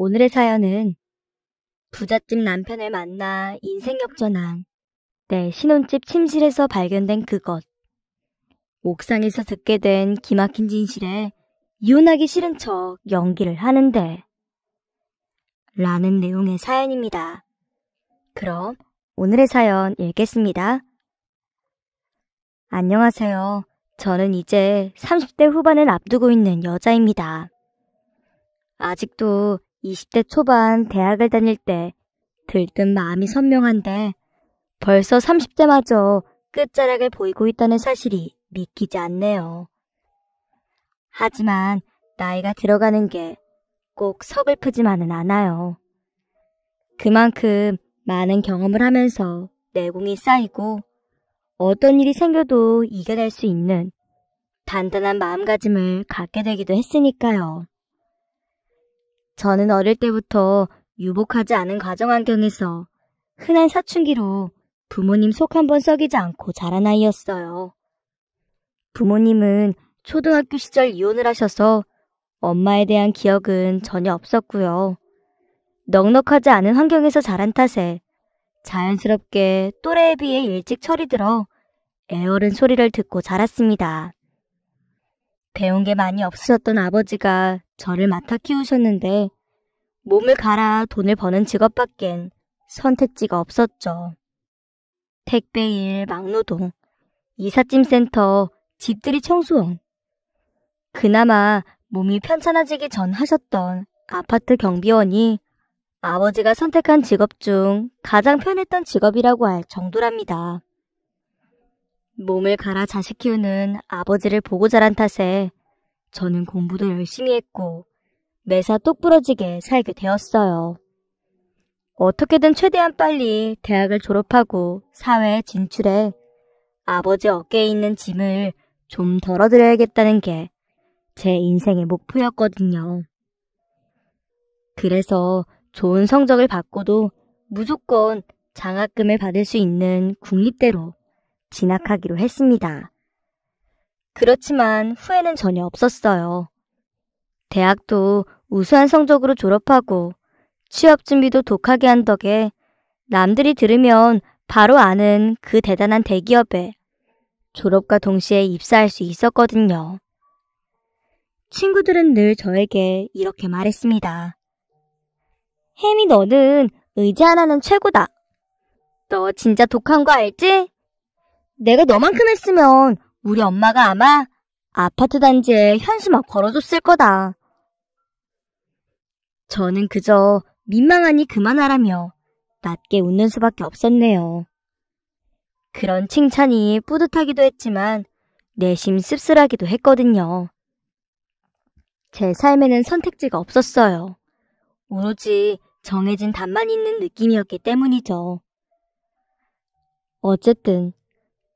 오늘의 사연은 부잣집 남편을 만나 인생 역전한 내 신혼집 침실에서 발견된 그것. 옥상에서 듣게 된 기막힌 진실에 이혼하기 싫은 척 연기를 하는데 라는 내용의 사연입니다. 그럼 오늘의 사연 읽겠습니다. 안녕하세요. 저는 이제 30대 후반을 앞두고 있는 여자입니다. 아직도 20대 초반 대학을 다닐 때 들뜬 마음이 선명한데 벌써 30대마저 끝자락을 보이고 있다는 사실이 믿기지 않네요. 하지만 나이가 들어가는 게 꼭 서글프지만은 않아요. 그만큼 많은 경험을 하면서 내공이 쌓이고 어떤 일이 생겨도 이겨낼 수 있는 단단한 마음가짐을 갖게 되기도 했으니까요. 저는 어릴 때부터 유복하지 않은 가정 환경에서 흔한 사춘기로 부모님 속 한 번 썩이지 않고 자란 아이였어요. 부모님은 초등학교 시절 이혼을 하셔서 엄마에 대한 기억은 전혀 없었고요. 넉넉하지 않은 환경에서 자란 탓에 자연스럽게 또래에 비해 일찍 철이 들어 애어른 소리를 듣고 자랐습니다. 배운 게 많이 없으셨던 아버지가 저를 맡아 키우셨는데 몸을 갈아 돈을 버는 직업밖엔 선택지가 없었죠. 택배일, 막노동, 이삿짐센터, 집들이 청소원. 그나마 몸이 편찮아지기 전 하셨던 아파트 경비원이 아버지가 선택한 직업 중 가장 편했던 직업이라고 할 정도랍니다. 몸을 갈아 자식 키우는 아버지를 보고 자란 탓에 저는 공부도 열심히 했고 매사 똑부러지게 살게 되었어요. 어떻게든 최대한 빨리 대학을 졸업하고 사회에 진출해 아버지 어깨에 있는 짐을 좀 덜어드려야겠다는 게 제 인생의 목표였거든요. 그래서 좋은 성적을 받고도 무조건 장학금을 받을 수 있는 국립대로 진학하기로 했습니다. 그렇지만 후회는 전혀 없었어요. 대학도 우수한 성적으로 졸업하고 취업 준비도 독하게 한 덕에 남들이 들으면 바로 아는 그 대단한 대기업에 졸업과 동시에 입사할 수 있었거든요. 친구들은 늘 저에게 이렇게 말했습니다. 혜미 너는 의지 하나는 최고다. 너 진짜 독한 거 알지? 내가 너만큼 했으면 우리 엄마가 아마 아파트 단지에 현수막 걸어줬을 거다. 저는 그저 민망하니 그만하라며 낮게 웃는 수밖에 없었네요. 그런 칭찬이 뿌듯하기도 했지만 내심 씁쓸하기도 했거든요. 제 삶에는 선택지가 없었어요. 오로지 정해진 답만 있는 느낌이었기 때문이죠. 어쨌든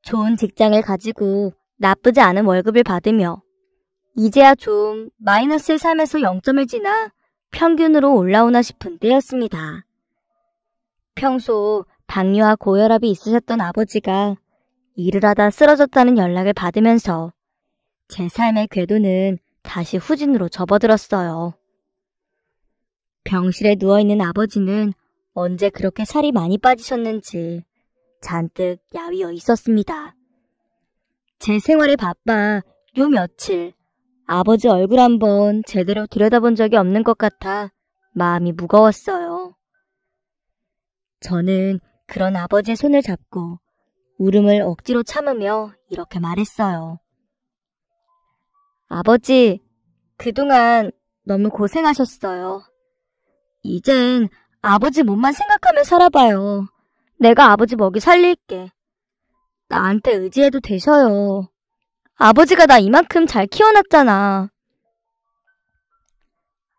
좋은 직장을 가지고 나쁘지 않은 월급을 받으며 이제야 좀 마이너스의 삶에서 0점을 지나 평균으로 올라오나 싶은 때였습니다. 평소 당뇨와 고혈압이 있으셨던 아버지가 일을 하다 쓰러졌다는 연락을 받으면서 제 삶의 궤도는 다시 후진으로 접어들었어요. 병실에 누워있는 아버지는 언제 그렇게 살이 많이 빠지셨는지 잔뜩 야위어 있었습니다. 제 생활에 바빠 요 며칠 아버지 얼굴 한번 제대로 들여다본 적이 없는 것 같아 마음이 무거웠어요. 저는 그런 아버지의 손을 잡고 울음을 억지로 참으며 이렇게 말했어요. 아버지, 그동안 너무 고생하셨어요. 이젠 아버지 몸만 생각하며 살아봐요. 내가 아버지 먹이 살릴게. 나한테 의지해도 되셔요. 아버지가 나 이만큼 잘 키워놨잖아.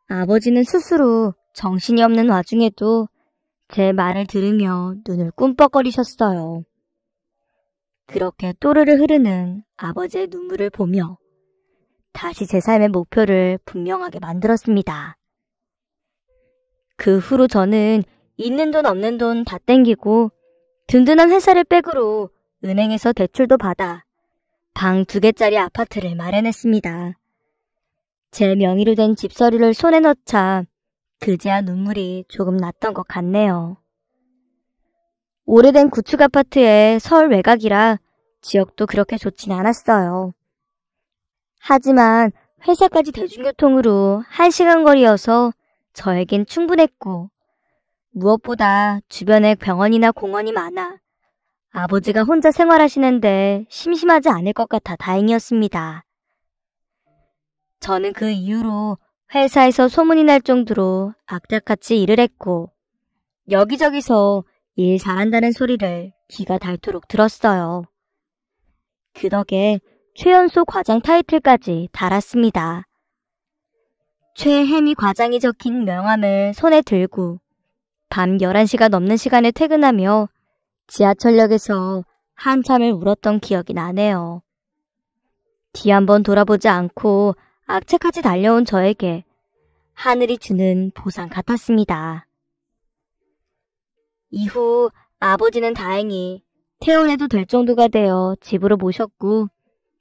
아버지는 스스로 정신이 없는 와중에도 제 말을 들으며 눈을 꿈뻑거리셨어요. 그렇게 또르르 흐르는 아버지의 눈물을 보며 다시 제 삶의 목표를 분명하게 만들었습니다. 그 후로 저는 있는 돈 없는 돈 다 땡기고 든든한 회사를 백으로 은행에서 대출도 받아 방 두 개짜리 아파트를 마련했습니다. 제 명의로 된 집서류를 손에 넣자 그제야 눈물이 조금 났던 것 같네요. 오래된 구축 아파트에 서울 외곽이라 지역도 그렇게 좋진 않았어요. 하지만 회사까지 대중교통으로 1시간 거리여서 저에겐 충분했고 무엇보다 주변에 병원이나 공원이 많아 아버지가 혼자 생활하시는데 심심하지 않을 것 같아 다행이었습니다. 저는 그 이후로 회사에서 소문이 날 정도로 악착같이 일을 했고 여기저기서 일 잘한다는 소리를 귀가 닳도록 들었어요. 그 덕에 최연소 과장 타이틀까지 달았습니다. 최혜미 과장이 적힌 명함을 손에 들고 밤 11시가 넘는 시간에 퇴근하며 지하철역에서 한참을 울었던 기억이 나네요. 뒤 한번 돌아보지 않고 악착같이 달려온 저에게 하늘이 주는 보상 같았습니다. 이후 아버지는 다행히 퇴원해도 될 정도가 되어 집으로 모셨고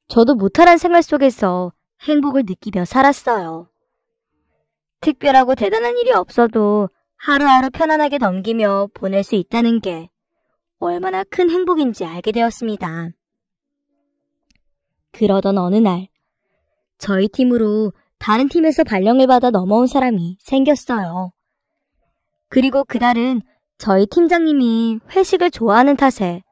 저도 무탈한 생활 속에서 행복을 느끼며 살았어요. 특별하고 대단한 일이 없어도 하루하루 편안하게 넘기며 보낼 수 있다는 게 얼마나 큰 행복인지 알게 되었습니다. 그러던 어느 날, 저희 팀으로 다른 팀에서 발령을 받아 넘어온 사람이 생겼어요. 그리고 그날은 저희 팀장님이 회식을 좋아하는 탓에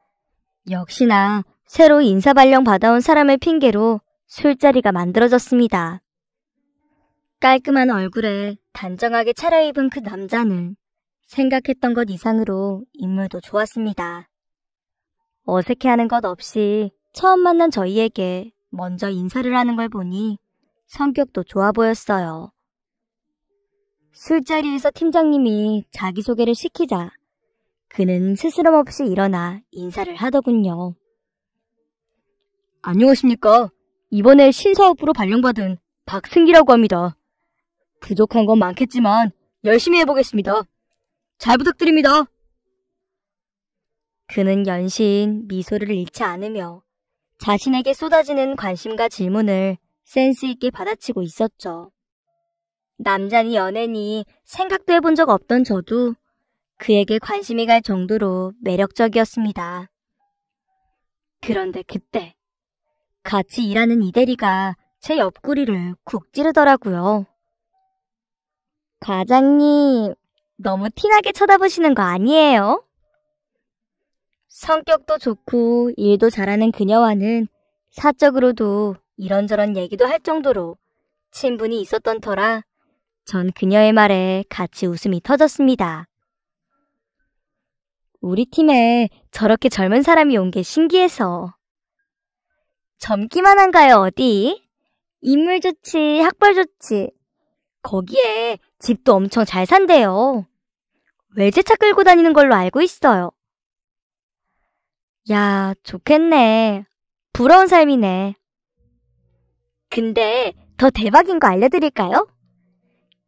역시나 새로 인사 발령 받아온 사람을 핑계로 술자리가 만들어졌습니다. 깔끔한 얼굴에 단정하게 차려입은 그 남자는 생각했던 것 이상으로 인물도 좋았습니다. 어색해하는 것 없이 처음 만난 저희에게 먼저 인사를 하는 걸 보니 성격도 좋아 보였어요. 술자리에서 팀장님이 자기소개를 시키자 그는 스스럼 없이 일어나 인사를 하더군요. 안녕하십니까. 이번에 신사업으로 발령받은 박승기라고 합니다. 부족한 건 많겠지만 열심히 해보겠습니다. 잘 부탁드립니다. 그는 연신 미소를 잃지 않으며 자신에게 쏟아지는 관심과 질문을 센스 있게 받아치고 있었죠. 남자니 연애니 생각도 해본 적 없던 저도 그에게 관심이 갈 정도로 매력적이었습니다. 그런데 그때 같이 일하는 이대리가 제 옆구리를 쿡 찌르더라고요. 과장님, 너무 티나게 쳐다보시는 거 아니에요? 성격도 좋고 일도 잘하는 그녀와는 사적으로도 이런저런 얘기도 할 정도로 친분이 있었던 터라 전 그녀의 말에 같이 웃음이 터졌습니다. 우리 팀에 저렇게 젊은 사람이 온 게 신기해서. 젊기만 한가요, 어디? 인물 좋지, 학벌 좋지. 거기에 집도 엄청 잘 산대요. 외제차 끌고 다니는 걸로 알고 있어요. 야, 좋겠네. 부러운 삶이네. 근데 더 대박인 거 알려드릴까요?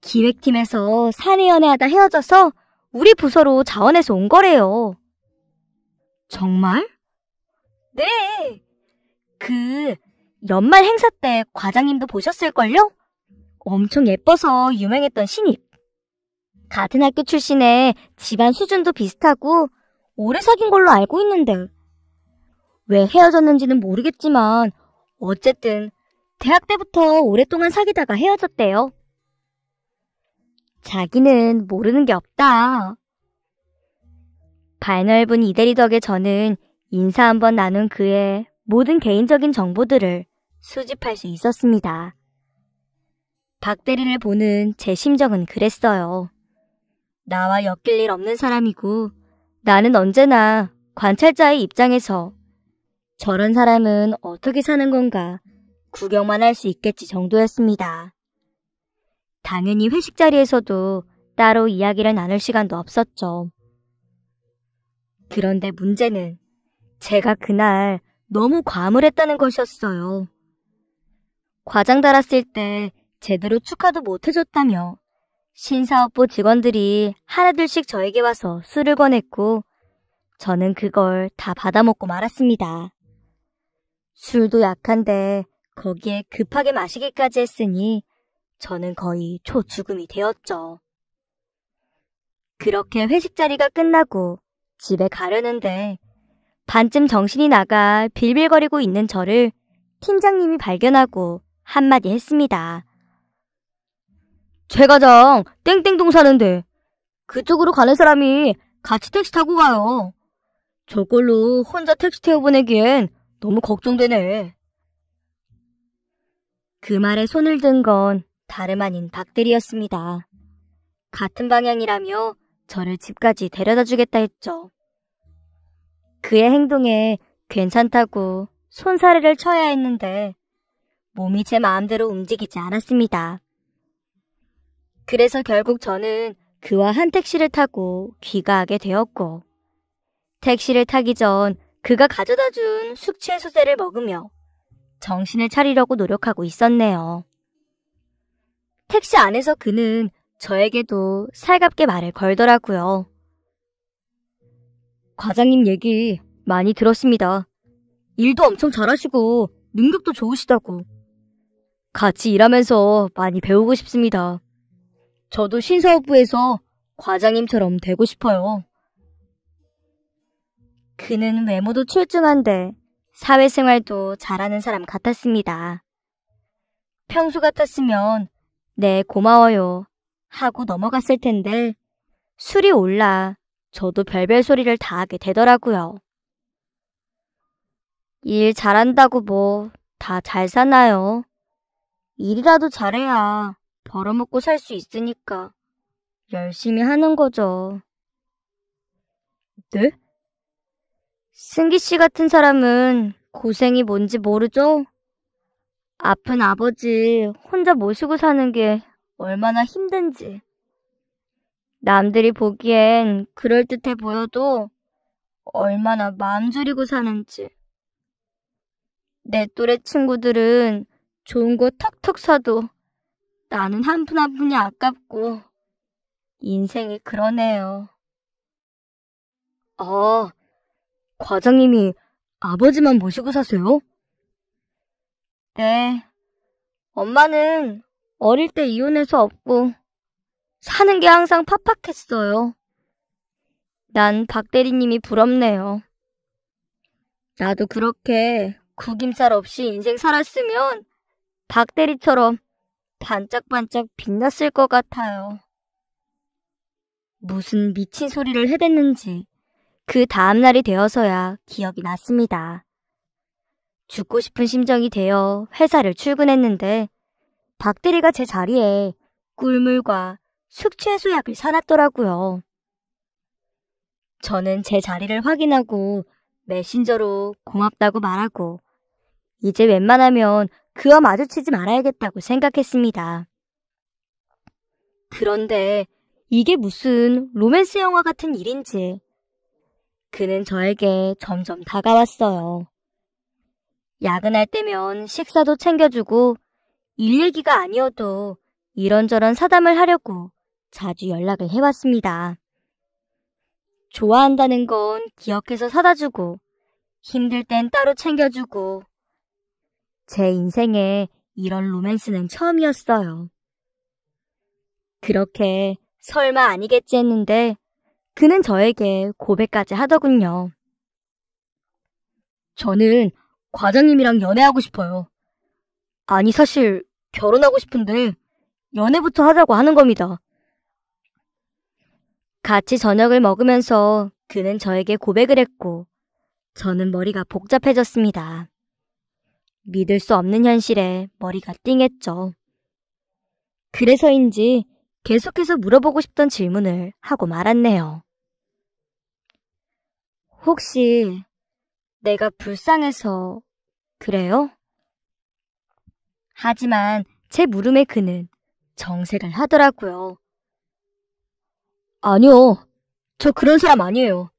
기획팀에서 사내연애하다 헤어져서 우리 부서로 자원해서 온 거래요. 정말? 네. 그 연말 행사 때 과장님도 보셨을걸요? 엄청 예뻐서 유명했던 신입. 같은 학교 출신에 집안 수준도 비슷하고 오래 사귄 걸로 알고 있는데 왜 헤어졌는지는 모르겠지만 어쨌든 대학 때부터 오랫동안 사귀다가 헤어졌대요. 자기는 모르는 게 없다. 발넓은 이대리 덕에 저는 인사 한번 나눈 그의 모든 개인적인 정보들을 수집할 수 있었습니다. 박 대리를 보는 제 심정은 그랬어요. 나와 엮일 일 없는 사람이고 나는 언제나 관찰자의 입장에서 저런 사람은 어떻게 사는 건가 구경만 할 수 있겠지 정도였습니다. 당연히 회식 자리에서도 따로 이야기를 나눌 시간도 없었죠. 그런데 문제는 제가 그날 너무 과음을 했다는 것이었어요. 과장 달았을 때 제대로 축하도 못 해줬다며 신사업부 직원들이 하나둘씩 저에게 와서 술을 권했고 저는 그걸 다 받아먹고 말았습니다. 술도 약한데 거기에 급하게 마시기까지 했으니 저는 거의 초죽음이 되었죠. 그렇게 회식 자리가 끝나고 집에 가려는데 반쯤 정신이 나가 빌빌거리고 있는 저를 팀장님이 발견하고 한마디 했습니다. 제과장 땡땡동 사는데 그쪽으로 가는 사람이 같이 택시 타고 가요. 저걸로 혼자 택시 태워보내기엔 너무 걱정되네. 그 말에 손을 든 건 다름 아닌 박대리였습니다. 같은 방향이라며 저를 집까지 데려다 주겠다 했죠. 그의 행동에 괜찮다고 손사래를 쳐야 했는데 몸이 제 마음대로 움직이지 않았습니다. 그래서 결국 저는 그와 한 택시를 타고 귀가하게 되었고, 택시를 타기 전 그가 가져다 준 숙취해소제를 먹으며 정신을 차리려고 노력하고 있었네요. 택시 안에서 그는 저에게도 살갑게 말을 걸더라고요. 과장님 얘기 많이 들었습니다. 일도 엄청 잘하시고 능력도 좋으시다고. 같이 일하면서 많이 배우고 싶습니다. 저도 신사업부에서 과장님처럼 되고 싶어요. 그는 외모도 출중한데 사회생활도 잘하는 사람 같았습니다. 평소 같았으면 네 고마워요 하고 넘어갔을 텐데 술이 올라 저도 별별 소리를 다 하게 되더라고요. 일 잘한다고 뭐 다 잘 사나요? 일이라도 잘해야 벌어먹고 살 수 있으니까 열심히 하는 거죠. 네? 승기 씨 같은 사람은 고생이 뭔지 모르죠? 아픈 아버지 혼자 모시고 사는 게 얼마나 힘든지. 남들이 보기엔 그럴듯해 보여도 얼마나 마음 졸이고 사는지. 내 또래 친구들은 좋은 거 턱턱 사도 나는 한 푼 한 푼이 아깝고 인생이 그러네요. 어, 과장님이 아버지만 모시고 사세요? 네. 엄마는 어릴 때 이혼해서 없고 사는 게 항상 팍팍했어요. 난 박대리님이 부럽네요. 나도 그렇게 구김살 없이 인생 살았으면 박대리처럼 반짝반짝 빛났을 것 같아요. 무슨 미친 소리를 해댔는지 그 다음날이 되어서야 기억이 났습니다. 죽고 싶은 심정이 되어 회사를 출근했는데 박대리가 제 자리에 꿀물과 숙취해소약을 사놨더라고요. 저는 제 자리를 확인하고 메신저로 고맙다고 말하고 이제 웬만하면 그와 마주치지 말아야겠다고 생각했습니다. 그런데 이게 무슨 로맨스 영화 같은 일인지 그는 저에게 점점 다가왔어요. 야근할 때면 식사도 챙겨주고 일 얘기가 아니어도 이런저런 사담을 하려고 자주 연락을 해왔습니다. 좋아한다는 건 기억해서 사다 주고 힘들 땐 따로 챙겨주고 제 인생에 이런 로맨스는 처음이었어요. 그렇게 설마 아니겠지 했는데 그는 저에게 고백까지 하더군요. 저는 과장님이랑 연애하고 싶어요. 아니, 사실 결혼하고 싶은데 연애부터 하자고 하는 겁니다. 같이 저녁을 먹으면서 그는 저에게 고백을 했고 저는 머리가 복잡해졌습니다. 믿을 수 없는 현실에 머리가 띵했죠. 그래서인지 계속해서 물어보고 싶던 질문을 하고 말았네요. 혹시 내가 불쌍해서 그래요? 하지만 제 물음에 그는 정색을 하더라고요. 아니요. 저 그런 사람 아니에요.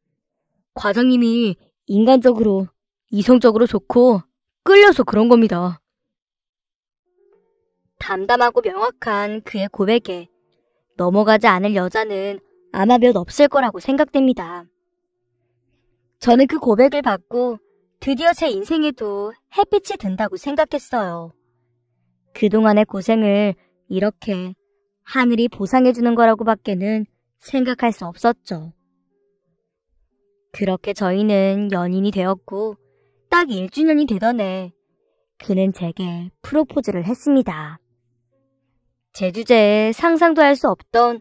과장님이 인간적으로, 이성적으로 좋고 끌려서 그런 겁니다. 담담하고 명확한 그의 고백에 넘어가지 않을 여자는 아마 몇 없을 거라고 생각됩니다. 저는 그 고백을 받고 드디어 제 인생에도 햇빛이 든다고 생각했어요. 그동안의 고생을 이렇게 하늘이 보상해주는 거라고 밖에는 생각할 수 없었죠. 그렇게 저희는 연인이 되었고 딱 1주년이 되던 해 그는 제게 프로포즈를 했습니다. 제 주제에 상상도 할 수 없던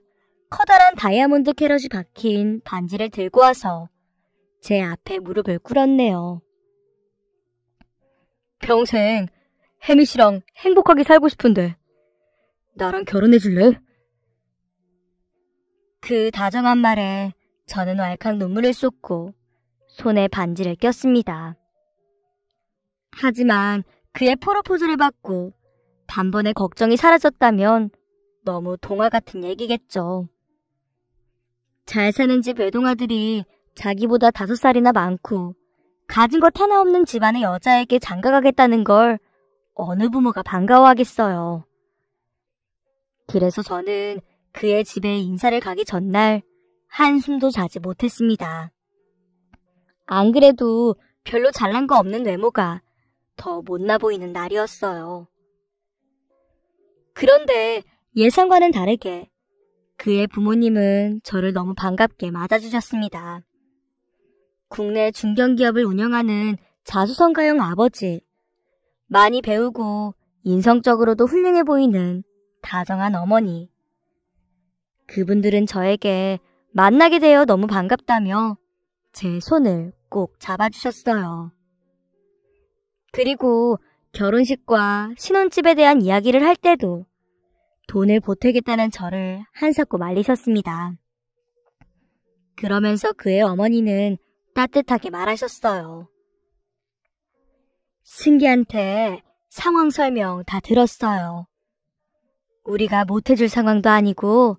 커다란 다이아몬드 캐럿이 박힌 반지를 들고 와서 제 앞에 무릎을 꿇었네요. 평생 혜미 씨랑 행복하게 살고 싶은데 나랑 결혼해 줄래? 그 다정한 말에 저는 왈칵 눈물을 쏟고 손에 반지를 꼈습니다. 하지만 그의 프로포즈를 받고 단번에 걱정이 사라졌다면 너무 동화 같은 얘기겠죠. 잘 사는 집 외동아들이 자기보다 다섯 살이나 많고 가진 것 하나 없는 집안의 여자에게 장가가겠다는 걸 어느 부모가 반가워하겠어요. 그래서 저는 그의 집에 인사를 가기 전날 한숨도 자지 못했습니다. 안 그래도 별로 잘난 거 없는 외모가 더 못나 보이는 날이었어요. 그런데 예상과는 다르게 그의 부모님은 저를 너무 반갑게 맞아주셨습니다. 국내 중견기업을 운영하는 자수성가형 아버지. 많이 배우고 인성적으로도 훌륭해 보이는 다정한 어머니. 그분들은 저에게 만나게 되어 너무 반갑다며 제 손을 꼭 잡아주셨어요. 그리고 결혼식과 신혼집에 대한 이야기를 할 때도 돈을 보태겠다는 저를 한사코 말리셨습니다. 그러면서 그의 어머니는 따뜻하게 말하셨어요. 승기한테 상황 설명 다 들었어요. 우리가 못해줄 상황도 아니고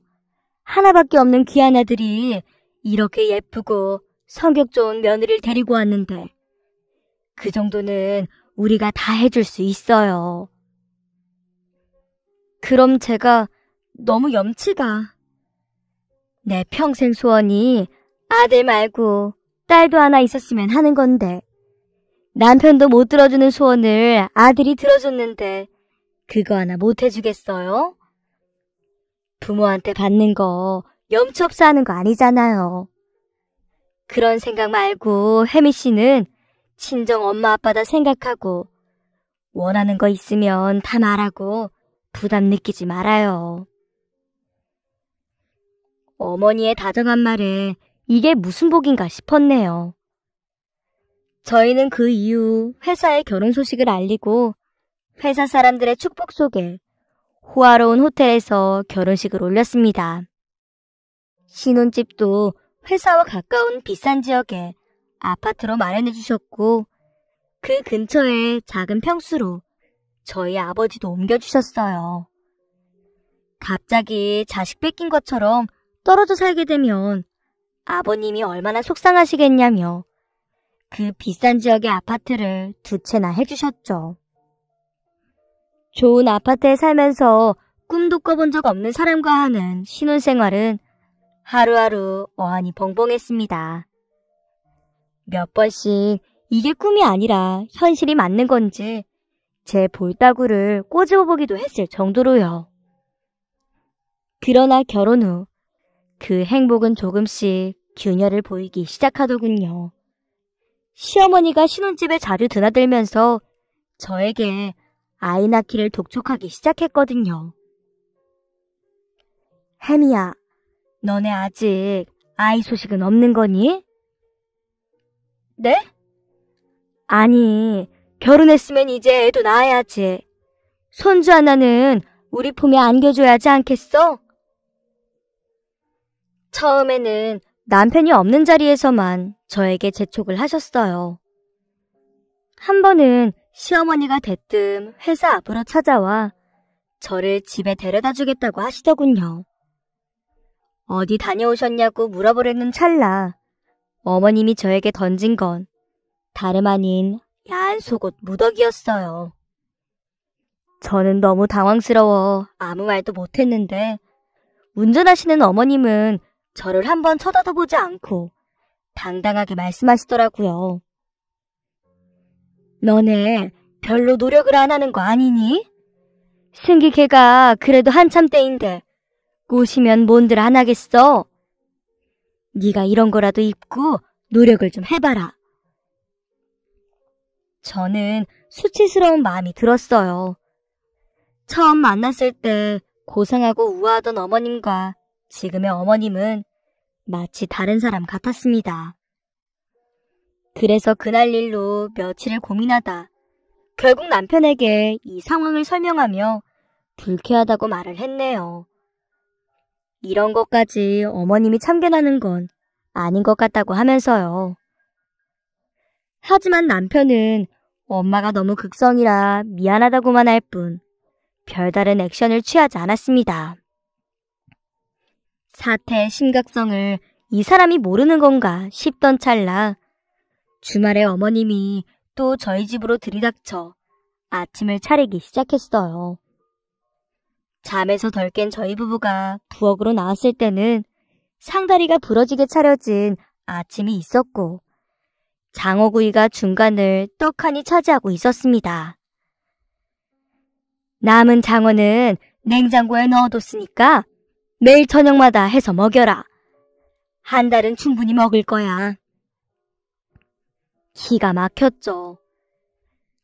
하나밖에 없는 귀한 아들이 이렇게 예쁘고 성격 좋은 며느리를 데리고 왔는데 그 정도는 우리가 다 해줄 수 있어요. 그럼 제가 너무 염치가. 내 평생 소원이 아들 말고 딸도 하나 있었으면 하는 건데. 남편도 못 들어주는 소원을 아들이 들어줬는데 그거 하나 못 해주겠어요? 부모한테 받는 거 염치 없어 하는 거 아니잖아요. 그런 생각 말고 혜미 씨는 친정 엄마 아빠다 생각하고 원하는 거 있으면 다 말하고 부담 느끼지 말아요. 어머니의 다정한 말에 이게 무슨 복인가 싶었네요. 저희는 그 이후 회사에 결혼 소식을 알리고 회사 사람들의 축복 속에 호화로운 호텔에서 결혼식을 올렸습니다. 신혼집도 회사와 가까운 비싼 지역에 아파트로 마련해 주셨고 그 근처에 작은 평수로 저희 아버지도 옮겨주셨어요. 갑자기 자식 뺏긴 것처럼 떨어져 살게 되면 아버님이 얼마나 속상하시겠냐며 그 비싼 지역의 아파트를 두 채나 해주셨죠. 좋은 아파트에 살면서 꿈도 꿔본 적 없는 사람과 하는 신혼생활은 하루하루 어안이 벙벙했습니다. 몇 번씩 이게 꿈이 아니라 현실이 맞는 건지 제 볼따구를 꼬집어 보기도 했을 정도로요. 그러나 결혼 후 그 행복은 조금씩 균열을 보이기 시작하더군요. 시어머니가 신혼집에 자주 드나들면서 저에게 아이 낳기를 독촉하기 시작했거든요. 혜미야, 너네 아직 아이 소식은 없는 거니? 네? 아니, 결혼했으면 이제 애도 낳아야지. 손주 하나는 우리 품에 안겨줘야 지 않겠어? 처음에는 남편이 없는 자리에서만 저에게 재촉을 하셨어요. 한 번은 시어머니가 대뜸 회사 앞으로 찾아와 저를 집에 데려다 주겠다고 하시더군요. 어디 다녀오셨냐고 물어보려는 찰나 어머님이 저에게 던진 건 다름 아닌 야한 속옷 무더기였어요. 저는 너무 당황스러워 아무 말도 못했는데 운전하시는 어머님은 저를 한번 쳐다도 보지 않고 당당하게 말씀하시더라고요. 너네 별로 노력을 안 하는 거 아니니? 승기 걔가 그래도 한참 때인데 꼬시면 뭔들 안 하겠어. 네가 이런 거라도 입고 노력을 좀 해봐라. 저는 수치스러운 마음이 들었어요. 처음 만났을 때고생하고 우아하던 어머님과 지금의 어머님은 마치 다른 사람 같았습니다. 그래서 그날 일로 며칠을 고민하다 결국 남편에게 이 상황을 설명하며 불쾌하다고 말을 했네요. 이런 것까지 어머님이 참견하는 건 아닌 것 같다고 하면서요. 하지만 남편은 엄마가 너무 극성이라 미안하다고만 할 뿐 별다른 액션을 취하지 않았습니다. 사태의 심각성을 이 사람이 모르는 건가 싶던 찰나 주말에 어머님이 또 저희 집으로 들이닥쳐 아침을 차리기 시작했어요. 잠에서 덜 깬 저희 부부가 부엌으로 나왔을 때는 상다리가 부러지게 차려진 아침이 있었고 장어구이가 중간을 떡하니 차지하고 있었습니다. 남은 장어는 냉장고에 넣어뒀으니까 매일 저녁마다 해서 먹여라. 한 달은 충분히 먹을 거야. 기가 막혔죠.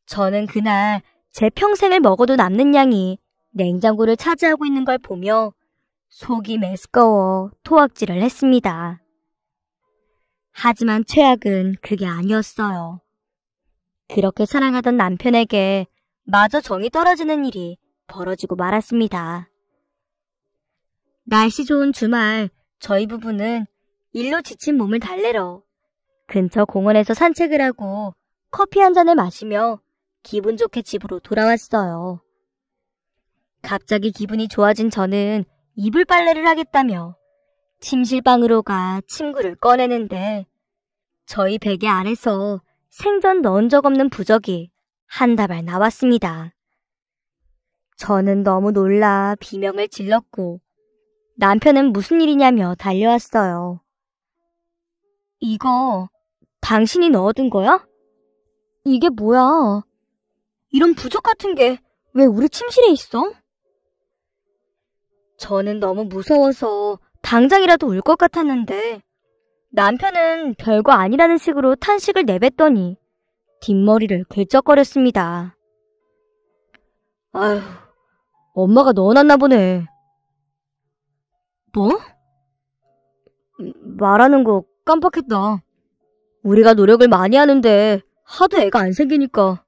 저는 그날 제 평생을 먹어도 남는 양이 냉장고를 차지하고 있는 걸 보며 속이 메스꺼워 토악질을 했습니다. 하지만 최악은 그게 아니었어요. 그렇게 사랑하던 남편에게 마저 정이 떨어지는 일이 벌어지고 말았습니다. 날씨 좋은 주말 저희 부부는 일로 지친 몸을 달래러 근처 공원에서 산책을 하고 커피 한 잔을 마시며 기분 좋게 집으로 돌아왔어요. 갑자기 기분이 좋아진 저는 이불 빨래를 하겠다며 침실방으로 가 침구를 꺼내는데 저희 베개 안에서 생전 넣은 적 없는 부적이 한 다발 나왔습니다. 저는 너무 놀라 비명을 질렀고 남편은 무슨 일이냐며 달려왔어요. 이거 당신이 넣어둔 거야? 이게 뭐야? 이런 부적 같은 게 왜 우리 침실에 있어? 저는 너무 무서워서 당장이라도 울 것 같았는데 남편은 별거 아니라는 식으로 탄식을 내뱉더니 뒷머리를 긁적거렸습니다. 아휴, 엄마가 넣어놨나 보네. 뭐? 말하는 거 깜빡했다. 우리가 노력을 많이 하는데 하도 애가 안 생기니까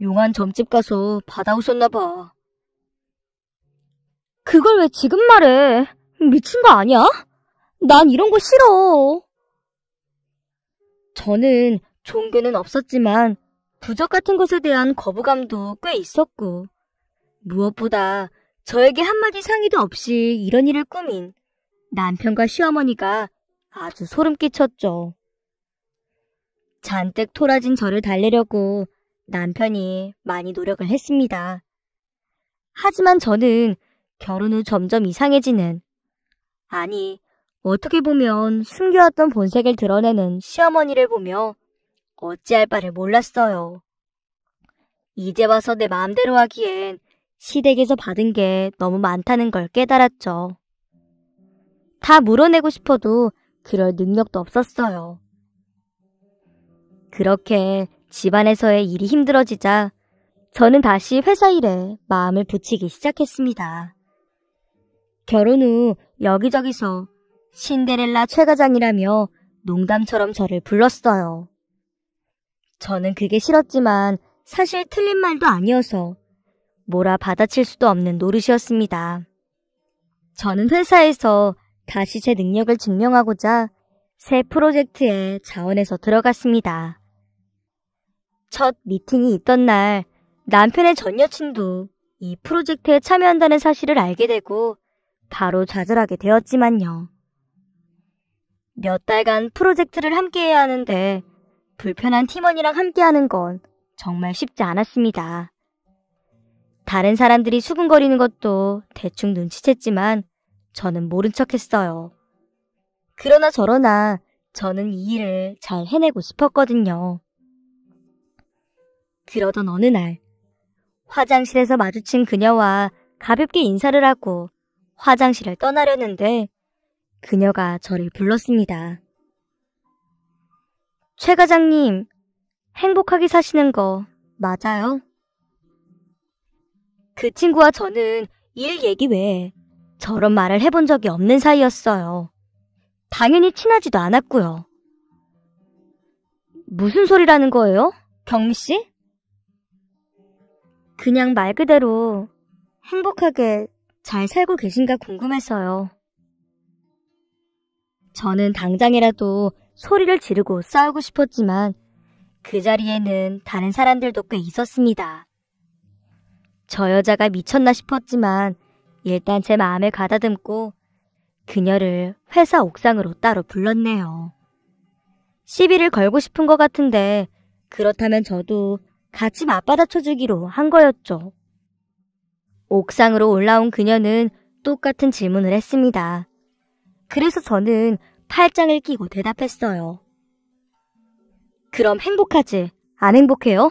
용한 점집 가서 받아오셨나 봐. 그걸 왜 지금 말해? 미친 거 아니야? 난 이런 거 싫어. 저는 종교는 없었지만 부적 같은 것에 대한 거부감도 꽤 있었고, 무엇보다 저에게 한마디 상의도 없이 이런 일을 꾸민 남편과 시어머니가 아주 소름 끼쳤죠. 잔뜩 토라진 저를 달래려고 남편이 많이 노력을 했습니다. 하지만 저는 결혼 후 점점 이상해지는 아니 어떻게 보면 숨겨왔던 본색을 드러내는 시어머니를 보며 어찌할 바를 몰랐어요. 이제 와서 내 마음대로 하기엔 시댁에서 받은 게 너무 많다는 걸 깨달았죠. 다 물어내고 싶어도 그럴 능력도 없었어요. 그렇게 집안에서의 일이 힘들어지자 저는 다시 회사 일에 마음을 붙이기 시작했습니다. 결혼 후 여기저기서 신데렐라 최과장이라며 농담처럼 저를 불렀어요. 저는 그게 싫었지만 사실 틀린 말도 아니어서 뭐라 받아칠 수도 없는 노릇이었습니다. 저는 회사에서 다시 제 능력을 증명하고자 새 프로젝트에 자원해서 들어갔습니다. 첫 미팅이 있던 날 남편의 전 여친도 이 프로젝트에 참여한다는 사실을 알게 되고 바로 좌절하게 되었지만요. 몇 달간 프로젝트를 함께 해야 하는데 불편한 팀원이랑 함께 하는 건 정말 쉽지 않았습니다. 다른 사람들이 수근거리는 것도 대충 눈치챘지만 저는 모른 척 했어요. 그러나 저러나 저는 이 일을 잘 해내고 싶었거든요. 그러던 어느 날, 화장실에서 마주친 그녀와 가볍게 인사를 하고 화장실을 떠나려는데 그녀가 저를 불렀습니다. 최 과장님, 행복하게 사시는 거 맞아요? 그 친구와 저는 일 얘기 외에 저런 말을 해본 적이 없는 사이였어요. 당연히 친하지도 않았고요. 무슨 소리라는 거예요? 경미 씨? 그냥 말 그대로 행복하게 잘 살고 계신가 궁금해서요. 저는 당장이라도 소리를 지르고 싸우고 싶었지만 그 자리에는 다른 사람들도 꽤 있었습니다. 저 여자가 미쳤나 싶었지만 일단 제 마음을 가다듬고 그녀를 회사 옥상으로 따로 불렀네요. 시비를 걸고 싶은 것 같은데 그렇다면 저도 같이 맞받아쳐 주기로 한 거였죠. 옥상으로 올라온 그녀는 똑같은 질문을 했습니다. 그래서 저는 팔짱을 끼고 대답했어요. 그럼 행복하지? 안 행복해요?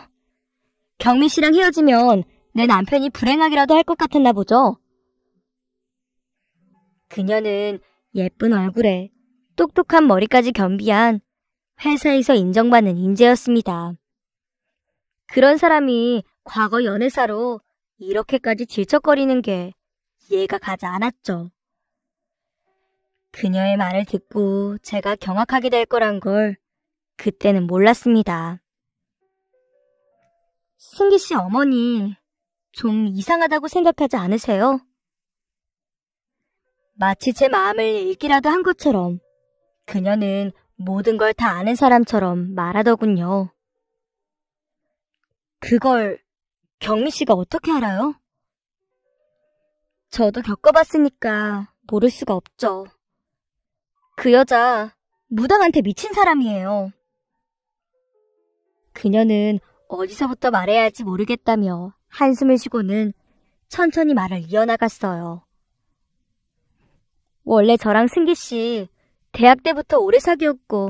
경민 씨랑 헤어지면 내 남편이 불행하기라도 할 것 같았나 보죠? 그녀는 예쁜 얼굴에 똑똑한 머리까지 겸비한 회사에서 인정받는 인재였습니다. 그런 사람이 과거 연애사로 이렇게까지 질척거리는 게 이해가 가지 않았죠. 그녀의 말을 듣고 제가 경악하게 될 거란 걸 그때는 몰랐습니다. 승기 씨 어머니, 좀 이상하다고 생각하지 않으세요? 마치 제 마음을 읽기라도 한 것처럼 그녀는 모든 걸 다 아는 사람처럼 말하더군요. 그걸 경미 씨가 어떻게 알아요? 저도 겪어봤으니까 모를 수가 없죠. 그 여자 무당한테 미친 사람이에요. 그녀는 어디서부터 말해야 할지 모르겠다며 한숨을 쉬고는 천천히 말을 이어나갔어요. 원래 저랑 승기 씨 대학 때부터 오래 사귀었고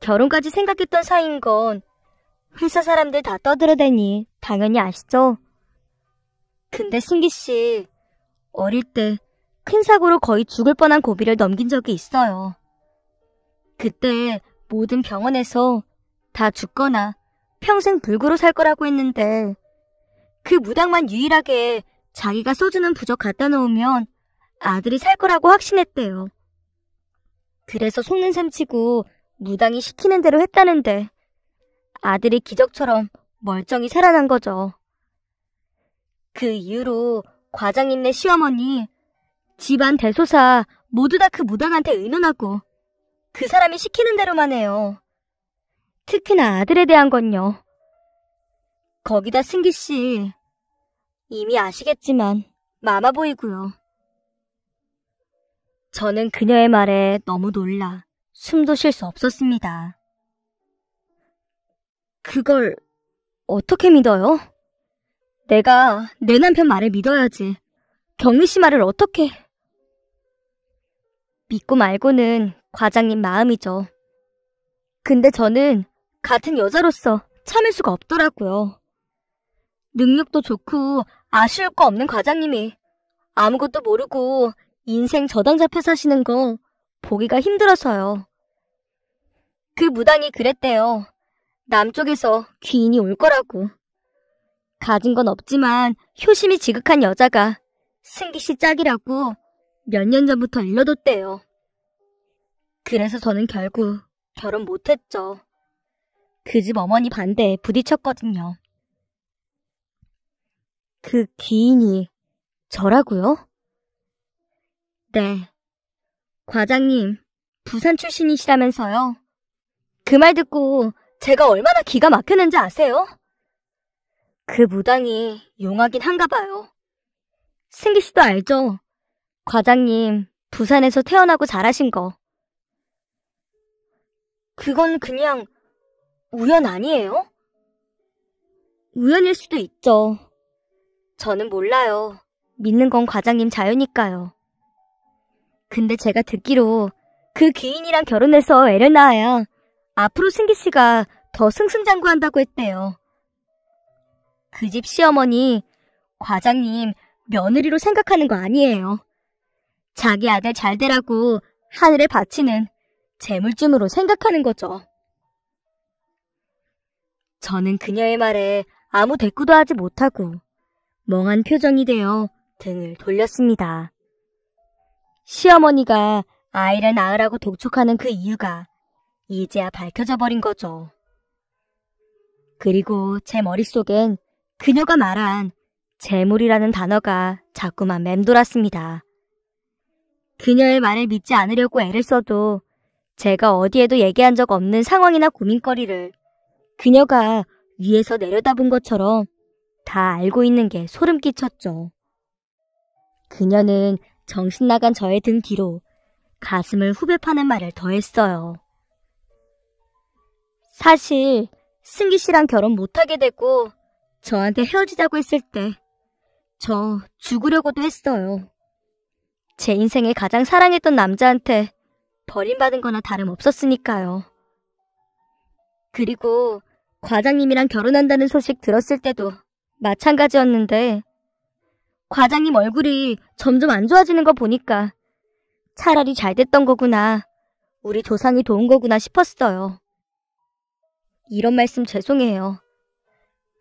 결혼까지 생각했던 사이인 건 회사 사람들 다 떠들어대니 당연히 아시죠? 근데 승기 씨, 어릴 때 큰 사고로 거의 죽을 뻔한 고비를 넘긴 적이 있어요. 그때 모든 병원에서 다 죽거나 평생 불구로 살 거라고 했는데 그 무당만 유일하게 자기가 소주는 부적 갖다 놓으면 아들이 살 거라고 확신했대요. 그래서 속는 셈 치고 무당이 시키는 대로 했다는데 아들이 기적처럼 멀쩡히 살아난 거죠. 그 이후로 과장인네 시어머니, 집안 대소사 모두 다 그 무당한테 의논하고 그 사람이 시키는 대로만 해요. 특히나 아들에 대한 건요. 거기다 승기 씨, 이미 아시겠지만 마마보이고요. 저는 그녀의 말에 너무 놀라 숨도 쉴 수 없었습니다. 그걸 어떻게 믿어요? 내가 내 남편 말을 믿어야지. 경미 씨 말을 어떻게... 믿고 말고는 과장님 마음이죠. 근데 저는 같은 여자로서 참을 수가 없더라고요. 능력도 좋고 아쉬울 거 없는 과장님이 아무것도 모르고 인생 저당 잡혀 사시는 거 보기가 힘들어서요. 그 무당이 그랬대요. 남쪽에서 귀인이 올 거라고. 가진 건 없지만 효심이 지극한 여자가 승기 씨 짝이라고 몇 년 전부터 일러뒀대요. 그래서 저는 결국 결혼 못했죠. 그 집 어머니 반대에 부딪혔거든요. 그 귀인이 저라고요? 네. 과장님, 부산 출신이시라면서요. 그 말 듣고 제가 얼마나 기가 막혔는지 아세요? 그 무당이 용하긴 한가 봐요. 승기 씨도 알죠? 과장님, 부산에서 태어나고 자라신 거. 그건 그냥 우연 아니에요? 우연일 수도 있죠. 저는 몰라요. 믿는 건 과장님 자유니까요. 근데 제가 듣기로 그 귀인이랑 결혼해서 애를 낳아야 앞으로 승기 씨가 더 승승장구한다고 했대요. 그 집 시어머니, 과장님, 며느리로 생각하는 거 아니에요. 자기 아들 잘 되라고 하늘에 바치는 재물쯤으로 생각하는 거죠. 저는 그녀의 말에 아무 대꾸도 하지 못하고 멍한 표정이 되어 등을 돌렸습니다. 시어머니가 아이를 낳으라고 독촉하는 그 이유가 이제야 밝혀져 버린 거죠. 그리고 제 머릿속엔 그녀가 말한 재물이라는 단어가 자꾸만 맴돌았습니다. 그녀의 말을 믿지 않으려고 애를 써도 제가 어디에도 얘기한 적 없는 상황이나 고민거리를 그녀가 위에서 내려다본 것처럼 다 알고 있는 게 소름 끼쳤죠. 그녀는 정신 나간 저의 등 뒤로 가슴을 후벼 파는 말을 더했어요. 사실 승기 씨랑 결혼 못하게 되고 저한테 헤어지자고 했을 때 저 죽으려고도 했어요. 제 인생에 가장 사랑했던 남자한테 버림받은 거나 다름없었으니까요. 그리고 과장님이랑 결혼한다는 소식 들었을 때도 마찬가지였는데 과장님 얼굴이 점점 안 좋아지는 거 보니까 차라리 잘 됐던 거구나. 우리 조상이 도운 거구나 싶었어요. 이런 말씀 죄송해요.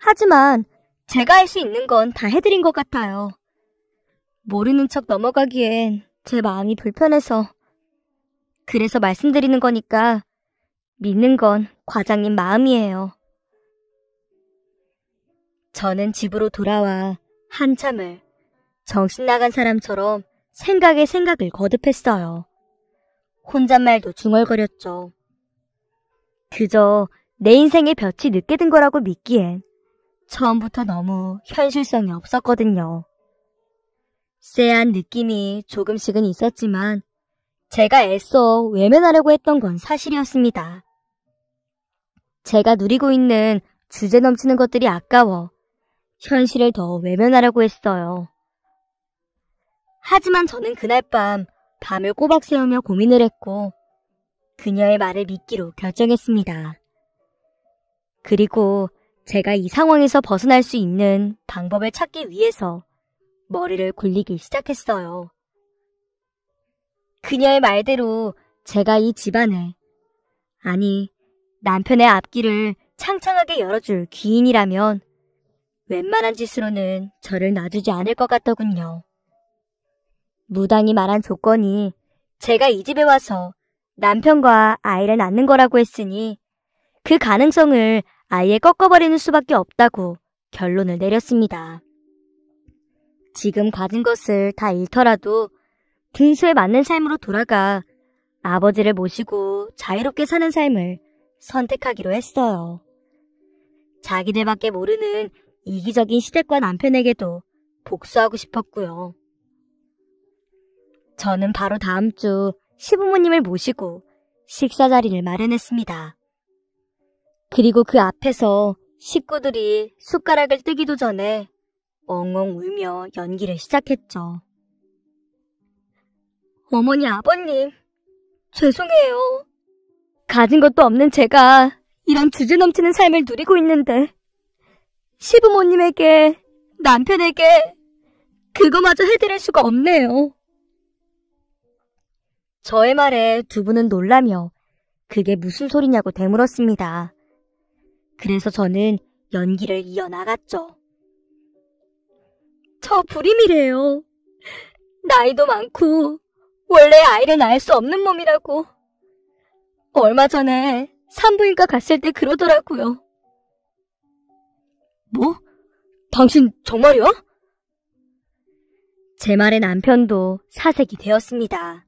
하지만 제가 할 수 있는 건 다 해드린 것 같아요. 모르는 척 넘어가기엔 제 마음이 불편해서. 그래서 말씀드리는 거니까 믿는 건 과장님 마음이에요. 저는 집으로 돌아와 한참을 정신 나간 사람처럼 생각에 생각을 거듭했어요. 혼잣말도 중얼거렸죠. 그저 내 인생의 볕이 늦게 든 거라고 믿기엔 처음부터 너무 현실성이 없었거든요. 쎄한 느낌이 조금씩은 있었지만 제가 애써 외면하려고 했던 건 사실이었습니다. 제가 누리고 있는 주제 넘치는 것들이 아까워 현실을 더 외면하려고 했어요. 하지만 저는 그날 밤 밤을 꼬박 새우며 고민을 했고 그녀의 말을 믿기로 결정했습니다. 그리고 제가 이 상황에서 벗어날 수 있는 방법을 찾기 위해서 머리를 굴리기 시작했어요. 그녀의 말대로 제가 이집안을 아니, 남편의 앞길을 창창하게 열어줄 귀인이라면 웬만한 짓으로는 저를 놔두지 않을 것 같더군요. 무당이 말한 조건이 제가 이 집에 와서 남편과 아이를 낳는 거라고 했으니 그 가능성을 아예 꺾어버리는 수밖에 없다고 결론을 내렸습니다. 지금 가진 것을 다 잃더라도 분수에 맞는 삶으로 돌아가 아버지를 모시고 자유롭게 사는 삶을 선택하기로 했어요. 자기들밖에 모르는 이기적인 시댁과 남편에게도 복수하고 싶었고요. 저는 바로 다음 주 시부모님을 모시고 식사 자리를 마련했습니다. 그리고 그 앞에서 식구들이 숟가락을 뜨기도 전에 엉엉 울며 연기를 시작했죠. 어머니, 아버님, 죄송해요. 가진 것도 없는 제가 이런 주제 넘치는 삶을 누리고 있는데 시부모님에게 남편에게 그거마저 해드릴 수가 없네요. 저의 말에 두 분은 놀라며 그게 무슨 소리냐고 되물었습니다. 그래서 저는 연기를 이어나갔죠. 저 불임이래요. 나이도 많고 원래 아이를 낳을 수 없는 몸이라고. 얼마 전에 산부인과 갔을 때 그러더라고요. 뭐? 당신 정말이야? 제 말에 남편도 사색이 되었습니다.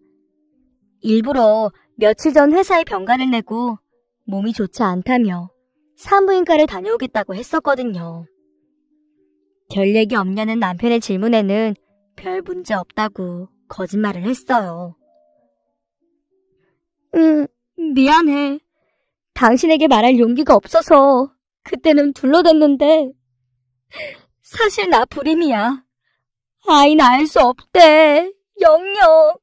일부러 며칠 전 회사에 병가를 내고 몸이 좋지 않다며 산부인과를 다녀오겠다고 했었거든요. 별 얘기 없냐는 남편의 질문에는 별 문제 없다고 거짓말을 했어요. 응, 음, 미안해. 당신에게 말할 용기가 없어서 그때는 둘러댔는데 사실 나 불임이야. 아이 낳을 수 없대. 영영.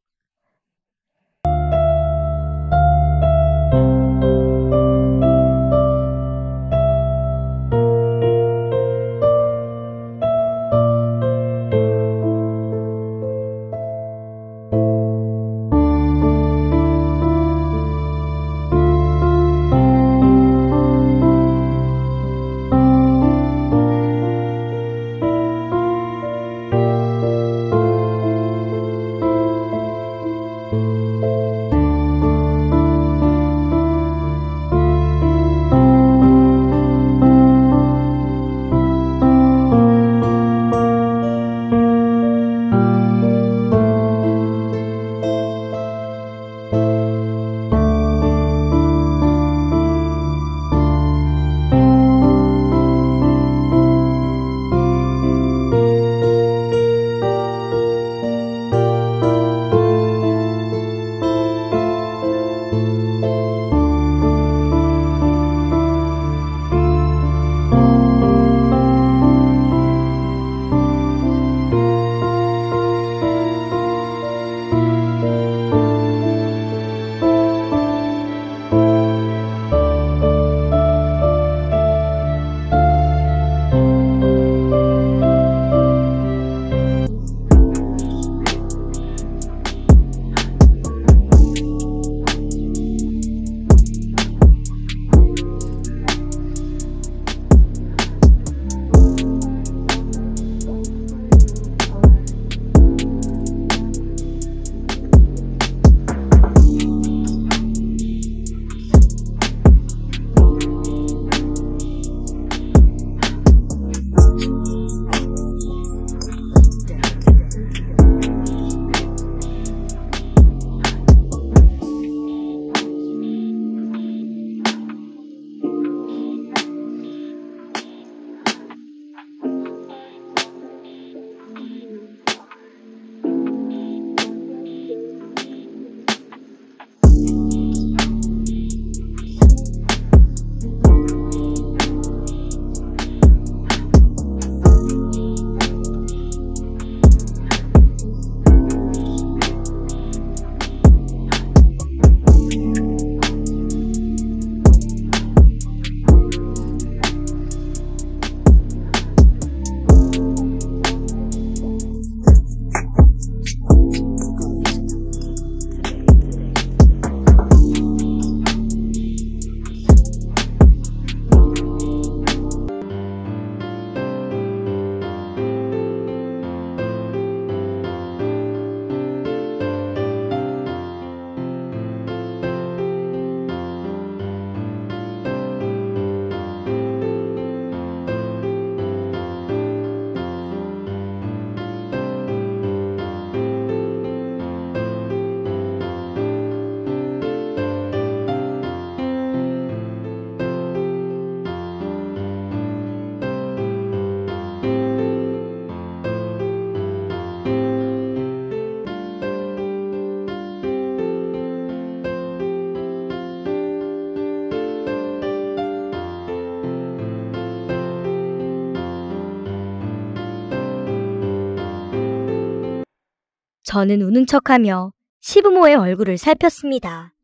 저는 우는 척하며 시부모의 얼굴을 살폈습니다.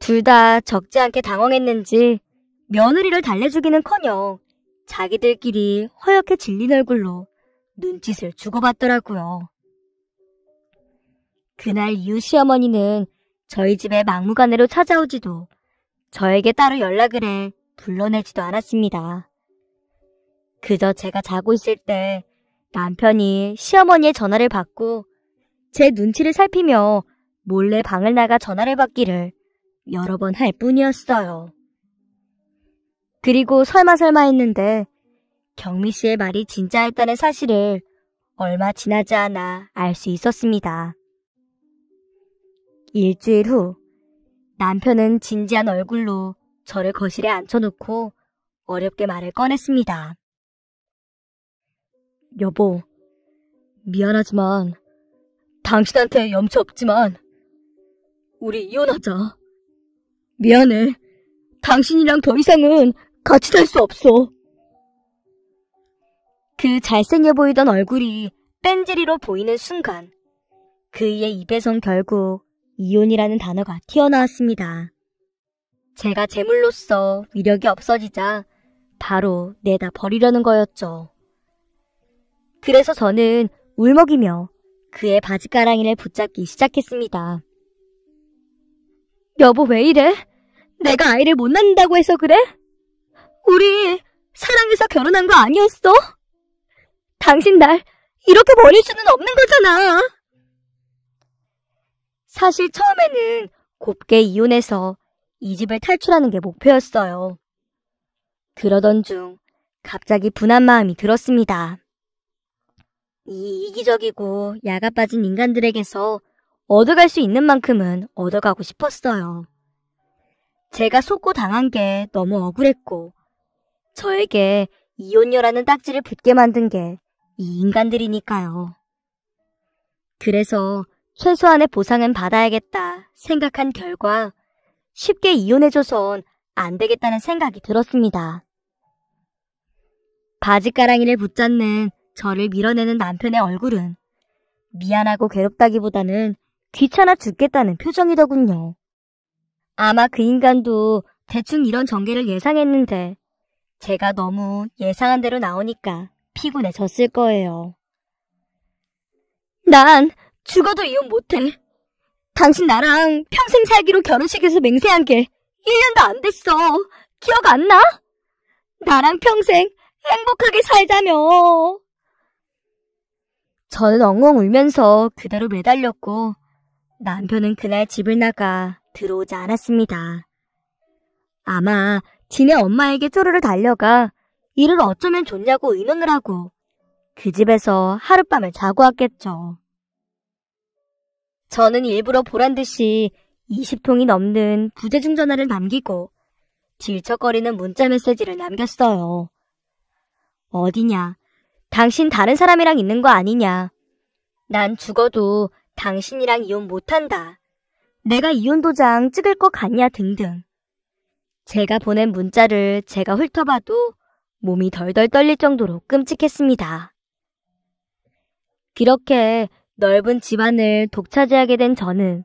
둘 다 적지 않게 당황했는지 며느리를 달래주기는커녕 자기들끼리 허옇게 질린 얼굴로 눈짓을 주고받더라고요. 그날 이후 시어머니는 저희 집에 막무가내로 찾아오지도 저에게 따로 연락을 해 불러내지도 않았습니다. 그저 제가 자고 있을 때 남편이 시어머니의 전화를 받고 제 눈치를 살피며 몰래 방을 나가 전화를 받기를 여러 번 할 뿐이었어요. 그리고 설마설마 했는데 경미 씨의 말이 진짜였다는 사실을 얼마 지나지 않아 알 수 있었습니다. 일주일 후 남편은 진지한 얼굴로 저를 거실에 앉혀놓고 어렵게 말을 꺼냈습니다. 여보, 미안하지만 당신한테 염치 없지만 우리 이혼하자. 미안해. 당신이랑 더 이상은 같이 살 수 없어. 그 잘생겨 보이던 얼굴이 뺀질이로 보이는 순간 그의 입에선 결국 이혼이라는 단어가 튀어나왔습니다. 제가 재물로서 위력이 없어지자 바로 내다 버리려는 거였죠. 그래서 저는 울먹이며 그의 바지가랑이를 붙잡기 시작했습니다. 여보 왜 이래? 내가 아이를 못 낳는다고 해서 그래? 우리 사랑해서 결혼한 거 아니었어? 당신 날 이렇게 버릴 수는 없는 거잖아. 사실 처음에는 곱게 이혼해서 이 집을 탈출하는 게 목표였어요. 그러던 중 갑자기 분한 마음이 들었습니다. 이 이기적이고 야가 빠진 인간들에게서 얻어갈 수 있는 만큼은 얻어가고 싶었어요. 제가 속고 당한 게 너무 억울했고, 저에게 이혼녀라는 딱지를 붙게 만든 게 이 인간들이니까요. 그래서 최소한의 보상은 받아야겠다 생각한 결과 쉽게 이혼해줘선 안 되겠다는 생각이 들었습니다. 바지가랑이를 붙잡는 저를 밀어내는 남편의 얼굴은 미안하고 괴롭다기보다는 귀찮아 죽겠다는 표정이더군요. 아마 그 인간도 대충 이런 전개를 예상했는데 제가 너무 예상한 대로 나오니까 피곤해졌을 거예요. 난 죽어도 이혼 못해. 당신 나랑 평생 살기로 결혼식에서 맹세한 게 1년도 안 됐어. 기억 안 나? 나랑 평생 행복하게 살자며. 저는 엉엉 울면서 그대로 매달렸고 남편은 그날 집을 나가 들어오지 않았습니다. 아마 지네 엄마에게 쪼르르 달려가 일을 어쩌면 좋냐고 의논을 하고 그 집에서 하룻밤을 자고 왔겠죠. 저는 일부러 보란 듯이 20통이 넘는 부재중 전화를 남기고 질척거리는 문자 메시지를 남겼어요. 어디냐, 당신 다른 사람이랑 있는 거 아니냐. 난 죽어도 당신이랑 이혼 못한다. 내가 이혼 도장 찍을 것 같냐 등등. 제가 보낸 문자를 제가 훑어봐도 몸이 덜덜 떨릴 정도로 끔찍했습니다. 그렇게 넓은 집안을 독차지하게 된 저는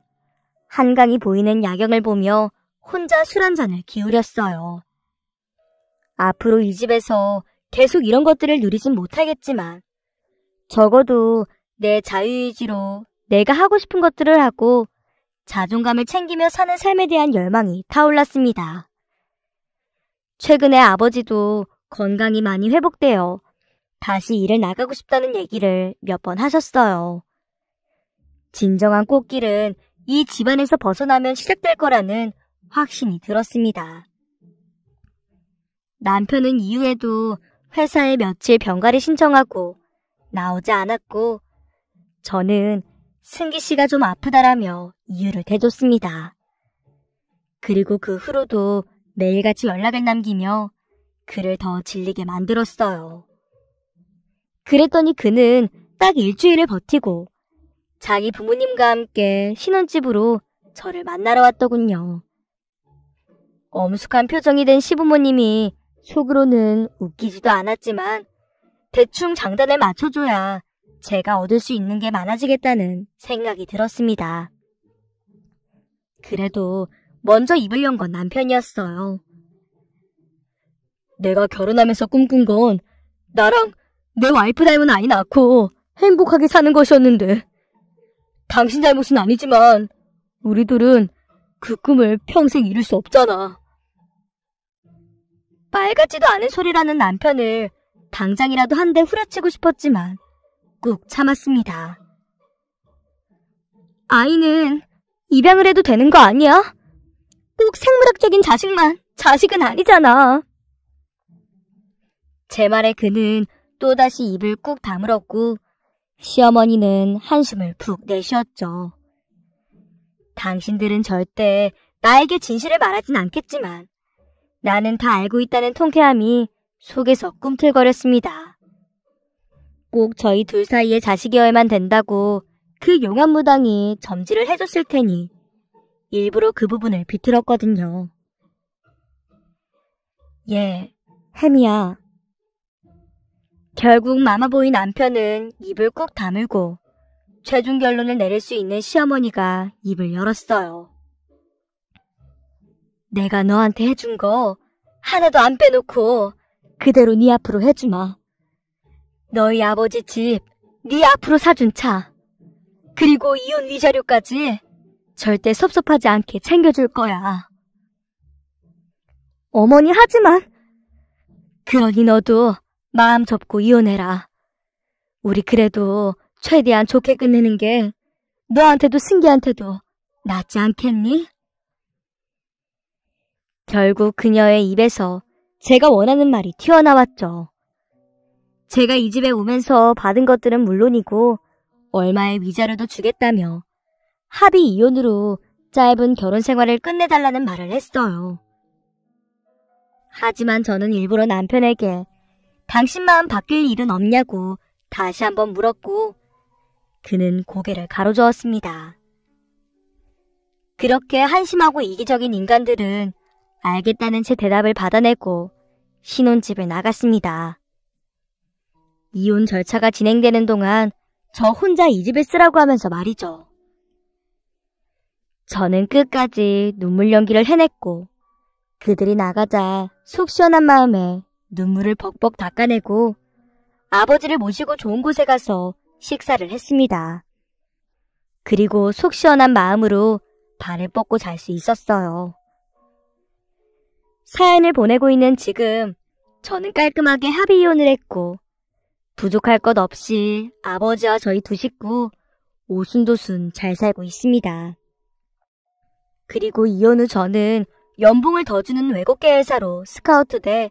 한강이 보이는 야경을 보며 혼자 술 한잔을 기울였어요. 앞으로 이 집에서 계속 이런 것들을 누리진 못하겠지만 적어도 내 자유의지로 내가 하고 싶은 것들을 하고 자존감을 챙기며 사는 삶에 대한 열망이 타올랐습니다. 최근에 아버지도 건강이 많이 회복되어 다시 일을 나가고 싶다는 얘기를 몇 번 하셨어요. 진정한 꽃길은 이 집안에서 벗어나면 시작될 거라는 확신이 들었습니다. 남편은 이후에도 회사에 며칠 병가를 신청하고 나오지 않았고 저는 승기 씨가 좀 아프다라며 이유를 대줬습니다. 그리고 그 후로도 매일같이 연락을 남기며 그를 더 질리게 만들었어요. 그랬더니 그는 딱 일주일을 버티고 자기 부모님과 함께 신혼집으로 저를 만나러 왔더군요. 엄숙한 표정이 된 시부모님이 속으로는 웃기지도 않았지만 대충 장단에 맞춰줘야 제가 얻을 수 있는 게 많아지겠다는 생각이 들었습니다. 그래도 먼저 입을 연 건 남편이었어요. 내가 결혼하면서 꿈꾼 건 나랑 내 와이프 닮은 아이 낳고 행복하게 사는 것이었는데 당신 잘못은 아니지만 우리 둘은 그 꿈을 평생 이룰 수 없잖아. 빨갛지도 않은 소리라는 남편을 당장이라도 한 대 후려치고 싶었지만 꾹 참았습니다. 아이는 입양을 해도 되는 거 아니야? 꼭 생물학적인 자식만 자식은 아니잖아. 제 말에 그는 또다시 입을 꾹 다물었고 시어머니는 한숨을 푹 내쉬었죠. 당신들은 절대 나에게 진실을 말하진 않겠지만 나는 다 알고 있다는 통쾌함이 속에서 꿈틀거렸습니다. 꼭 저희 둘 사이의 자식이어야만 된다고 그 용암 무당이 점지를 해줬을 테니 일부러 그 부분을 비틀었거든요. 예, 햄이야. 결국 마마보이 남편은 입을 꾹 다물고 최종 결론을 내릴 수 있는 시어머니가 입을 열었어요. 내가 너한테 해준 거 하나도 안 빼놓고 그대로 네 앞으로 해주마. 너희 아버지 집, 네 앞으로 사준 차, 그리고 이혼 위자료까지 네 절대 섭섭하지 않게 챙겨줄 거야. 어머니 하지만 그러니 너도 마음 접고 이혼해라. 우리 그래도 최대한 좋게 끝내는 게 너한테도 승기한테도 낫지 않겠니? 결국 그녀의 입에서 제가 원하는 말이 튀어나왔죠. 제가 이 집에 오면서 받은 것들은 물론이고 얼마의 위자료도 주겠다며 합의 이혼으로 짧은 결혼 생활을 끝내달라는 말을 했어요. 하지만 저는 일부러 남편에게 당신 마음 바뀔 일은 없냐고 다시 한번 물었고 그는 고개를 가로저었습니다. 그렇게 한심하고 이기적인 인간들은 알겠다는 채 대답을 받아내고 신혼집을 나갔습니다. 이혼 절차가 진행되는 동안 저 혼자 이집에 쓰라고 하면서 말이죠. 저는 끝까지 눈물 연기를 해냈고 그들이 나가자 속 시원한 마음에 눈물을 벅벅 닦아내고 아버지를 모시고 좋은 곳에 가서 식사를 했습니다. 그리고 속 시원한 마음으로 발을 뻗고 잘 수 있었어요. 사연을 보내고 있는 지금 저는 깔끔하게 합의 이혼을 했고 부족할 것 없이 아버지와 저희 두 식구 오순도순 잘 살고 있습니다. 그리고 이혼 후 저는 연봉을 더 주는 외국계 회사로 스카우트돼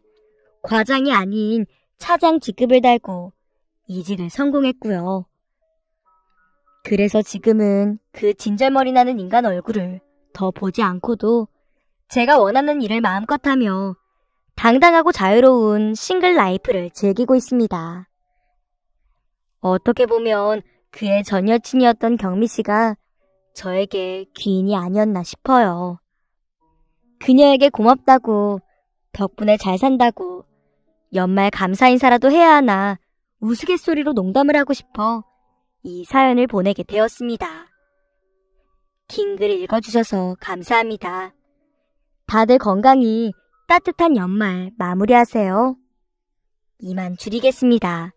과장이 아닌 차장 직급을 달고 이직을 성공했고요. 그래서 지금은 그 진절머리 나는 인간 얼굴을 더 보지 않고도 제가 원하는 일을 마음껏 하며 당당하고 자유로운 싱글 라이프를 즐기고 있습니다. 어떻게 보면 그의 전 여친이었던 경미 씨가 저에게 귀인이 아니었나 싶어요. 그녀에게 고맙다고, 덕분에 잘 산다고, 연말 감사 인사라도 해야 하나 우스갯소리로 농담을 하고 싶어 이 사연을 보내게 되었습니다. 킹글 읽어주셔서 감사합니다. 다들 건강히 따뜻한 연말 마무리하세요. 이만 줄이겠습니다.